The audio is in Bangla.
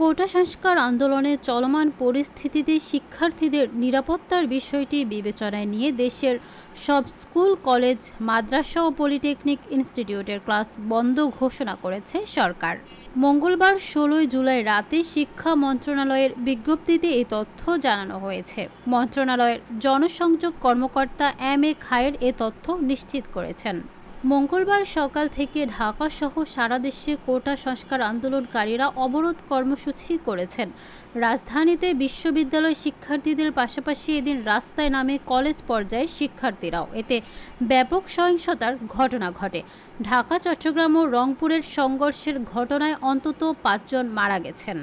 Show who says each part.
Speaker 1: কোটা সংস্কার আন্দোলনের চলমান পরিস্থিতিতে শিক্ষার্থীদের নিরাপত্তার বিষয়টি বিবেচনায় নিয়ে দেশের সব স্কুল কলেজ মাদ্রাসা ও পলিটেকনিক ইনস্টিটিউটের ক্লাস বন্ধ ঘোষণা করেছে সরকার মঙ্গলবার ষোলোই জুলাই রাতে শিক্ষা মন্ত্রণালয়ের বিজ্ঞপ্তিতে এই তথ্য জানানো হয়েছে মন্ত্রণালয়ের জনসংযোগ কর্মকর্তা এম এ খায়ের এ তথ্য নিশ্চিত করেছেন মঙ্গলবার সকাল থেকে ঢাকাসহ সারা দেশে কোটা সংস্কার আন্দোলনকারীরা অবরোধ কর্মসূচি করেছেন রাজধানীতে বিশ্ববিদ্যালয় শিক্ষার্থীদের পাশাপাশি এদিন রাস্তায় নামে কলেজ পর্যায়ে শিক্ষার্থীরাও এতে ব্যাপক সহিংসতার ঘটনা ঘটে ঢাকা চট্টগ্রাম ও রংপুরের সংঘর্ষের ঘটনায় অন্তত পাঁচজন মারা গেছেন